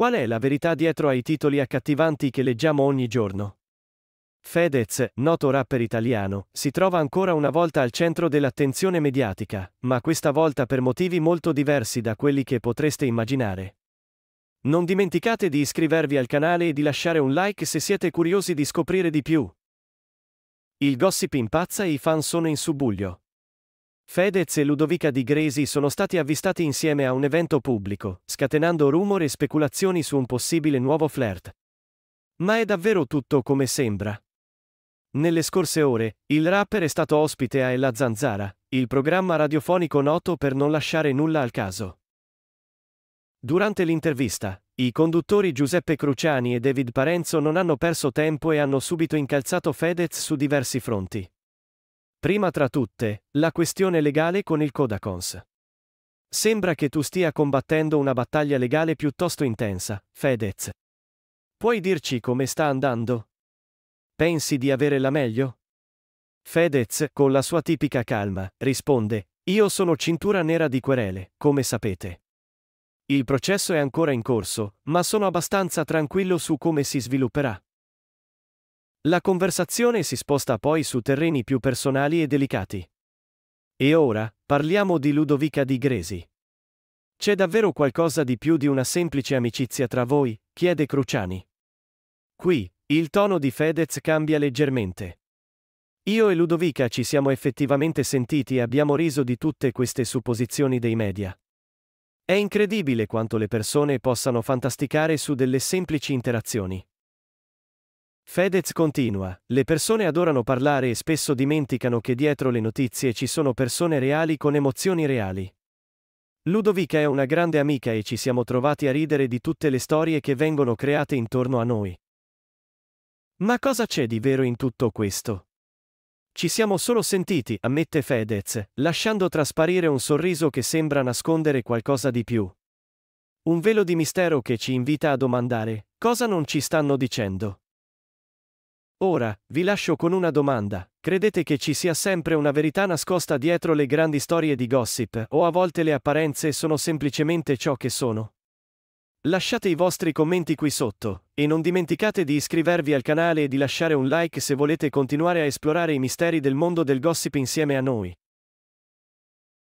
Qual è la verità dietro ai titoli accattivanti che leggiamo ogni giorno? Fedez, noto rapper italiano, si trova ancora una volta al centro dell'attenzione mediatica, ma questa volta per motivi molto diversi da quelli che potreste immaginare. Non dimenticate di iscrivervi al canale e di lasciare un like se siete curiosi di scoprire di più. Il gossip impazza e i fan sono in subbuglio. Fedez e Ludovica Di Gresi sono stati avvistati insieme a un evento pubblico, scatenando rumore e speculazioni su un possibile nuovo flirt. Ma è davvero tutto come sembra? Nelle scorse ore, il rapper è stato ospite a Ella Zanzara, il programma radiofonico noto per non lasciare nulla al caso. Durante l'intervista, i conduttori Giuseppe Cruciani e David Parenzo non hanno perso tempo e hanno subito incalzato Fedez su diversi fronti. Prima tra tutte, la questione legale con il Codacons. Sembra che tu stia combattendo una battaglia legale piuttosto intensa, Fedez. Puoi dirci come sta andando? Pensi di avere la meglio? Fedez, con la sua tipica calma, risponde, io sono cintura nera di querele, come sapete. Il processo è ancora in corso, ma sono abbastanza tranquillo su come si svilupperà. La conversazione si sposta poi su terreni più personali e delicati. E ora, parliamo di Ludovica di Gresi. C'è davvero qualcosa di più di una semplice amicizia tra voi, chiede Cruciani. Qui, il tono di Fedez cambia leggermente. Io e Ludovica ci siamo effettivamente sentiti e abbiamo riso di tutte queste supposizioni dei media. È incredibile quanto le persone possano fantasticare su delle semplici interazioni. Fedez continua, le persone adorano parlare e spesso dimenticano che dietro le notizie ci sono persone reali con emozioni reali. Ludovica è una grande amica e ci siamo trovati a ridere di tutte le storie che vengono create intorno a noi. Ma cosa c'è di vero in tutto questo? Ci siamo solo sentiti, ammette Fedez, lasciando trasparire un sorriso che sembra nascondere qualcosa di più. Un velo di mistero che ci invita a domandare, cosa non ci stanno dicendo? Ora, vi lascio con una domanda. Credete che ci sia sempre una verità nascosta dietro le grandi storie di gossip, o a volte le apparenze sono semplicemente ciò che sono? Lasciate i vostri commenti qui sotto, e non dimenticate di iscrivervi al canale e di lasciare un like se volete continuare a esplorare i misteri del mondo del gossip insieme a noi.